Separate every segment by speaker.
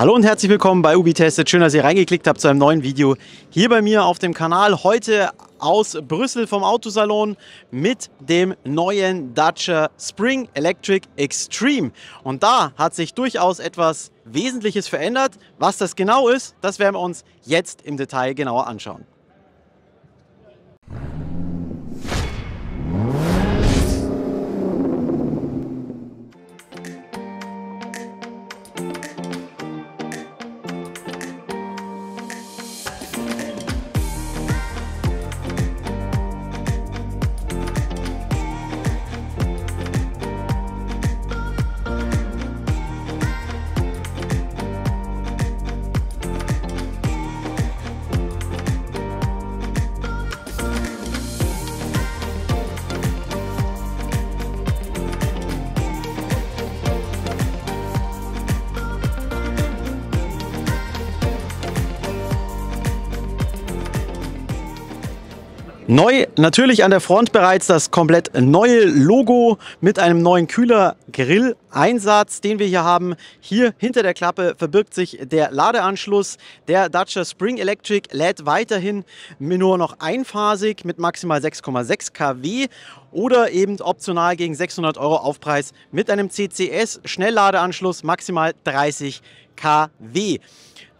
Speaker 1: Hallo und herzlich willkommen bei Ubitested. Schön, dass ihr reingeklickt habt zu einem neuen Video hier bei mir auf dem Kanal. Heute aus Brüssel vom Autosalon mit dem neuen Dacia Spring Electric Extreme. Und da hat sich durchaus etwas Wesentliches verändert. Was das genau ist, das werden wir uns jetzt im Detail genauer anschauen. Neu natürlich an der Front bereits das komplett neue Logo mit einem neuen Kühler Grill Einsatz, den wir hier haben. Hier hinter der Klappe verbirgt sich der Ladeanschluss. Der Dacia Spring Electric lädt weiterhin nur noch einphasig mit maximal 6,6 kW oder eben optional gegen 600 Euro Aufpreis mit einem CCS Schnellladeanschluss maximal 30 kW.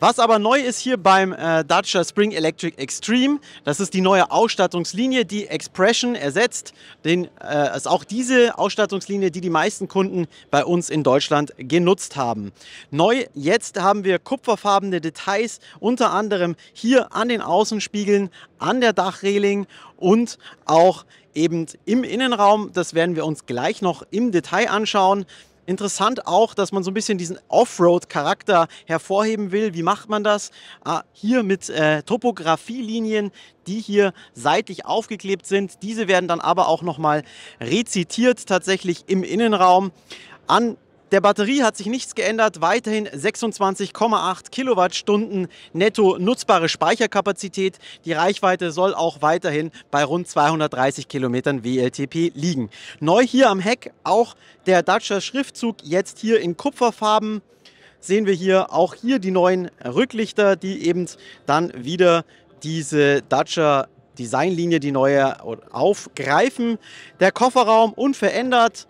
Speaker 1: Was aber neu ist hier beim äh, Dacia Spring Electric Extreme, das ist die neue Ausstattungslinie, die Expression ersetzt. Den, äh, ist auch diese Ausstattungslinie, die die meisten Kunden bei uns in Deutschland genutzt haben. Neu jetzt haben wir kupferfarbene Details, unter anderem hier an den Außenspiegeln, an der Dachreling und auch eben im Innenraum. Das werden wir uns gleich noch im Detail anschauen. Interessant auch, dass man so ein bisschen diesen Offroad-Charakter hervorheben will. Wie macht man das? Ah, hier mit äh, Topografielinien, die hier seitlich aufgeklebt sind. Diese werden dann aber auch nochmal rezitiert tatsächlich im Innenraum. An der Batterie hat sich nichts geändert, weiterhin 26,8 Kilowattstunden netto nutzbare Speicherkapazität. Die Reichweite soll auch weiterhin bei rund 230 Kilometern WLTP liegen. Neu hier am Heck auch der Dacia Schriftzug, jetzt hier in Kupferfarben sehen wir hier auch hier die neuen Rücklichter, die eben dann wieder diese Dacia Designlinie, die neue aufgreifen. Der Kofferraum unverändert,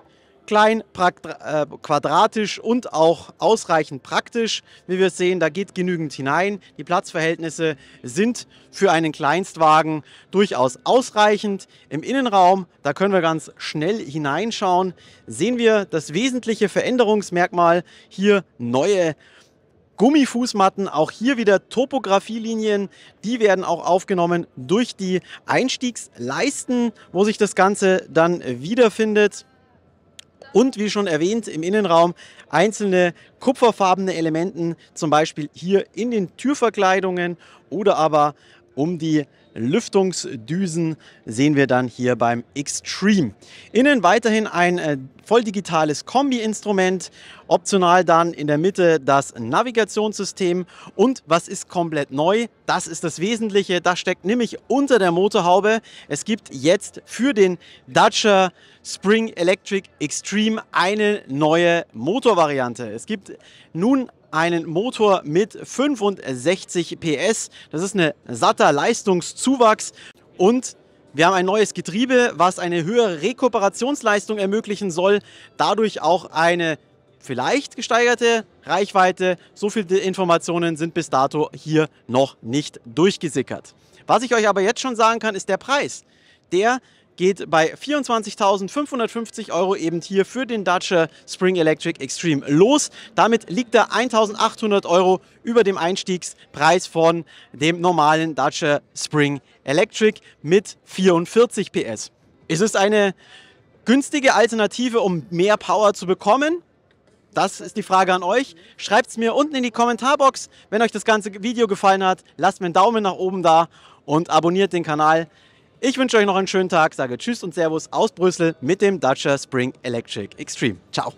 Speaker 1: klein, äh, quadratisch und auch ausreichend praktisch. Wie wir sehen, da geht genügend hinein. Die Platzverhältnisse sind für einen Kleinstwagen durchaus ausreichend. Im Innenraum, da können wir ganz schnell hineinschauen, sehen wir das wesentliche Veränderungsmerkmal hier neue Gummifußmatten, auch hier wieder Topografielinien, die werden auch aufgenommen durch die Einstiegsleisten, wo sich das Ganze dann wiederfindet und wie schon erwähnt im Innenraum einzelne kupferfarbene Elementen, zum Beispiel hier in den Türverkleidungen oder aber um die Lüftungsdüsen sehen wir dann hier beim Xtreme. Innen weiterhin ein äh, voll digitales Kombi-Instrument, optional dann in der Mitte das Navigationssystem und was ist komplett neu, das ist das Wesentliche, das steckt nämlich unter der Motorhaube. Es gibt jetzt für den Dacia Spring Electric Extreme eine neue Motorvariante. Es gibt nun einen Motor mit 65 PS. Das ist ein satter Leistungszuwachs und wir haben ein neues Getriebe, was eine höhere Rekuperationsleistung ermöglichen soll, dadurch auch eine vielleicht gesteigerte Reichweite. So viele Informationen sind bis dato hier noch nicht durchgesickert. Was ich euch aber jetzt schon sagen kann, ist der Preis. Der geht bei 24.550 Euro eben hier für den Dacia Spring Electric Extreme los. Damit liegt er 1.800 Euro über dem Einstiegspreis von dem normalen Dacia Spring Electric mit 44 PS. Ist Es eine günstige Alternative, um mehr Power zu bekommen. Das ist die Frage an euch. Schreibt es mir unten in die Kommentarbox. Wenn euch das ganze Video gefallen hat, lasst mir einen Daumen nach oben da und abonniert den Kanal. Ich wünsche euch noch einen schönen Tag, sage Tschüss und Servus aus Brüssel mit dem Dacia Spring Electric Extreme. Ciao.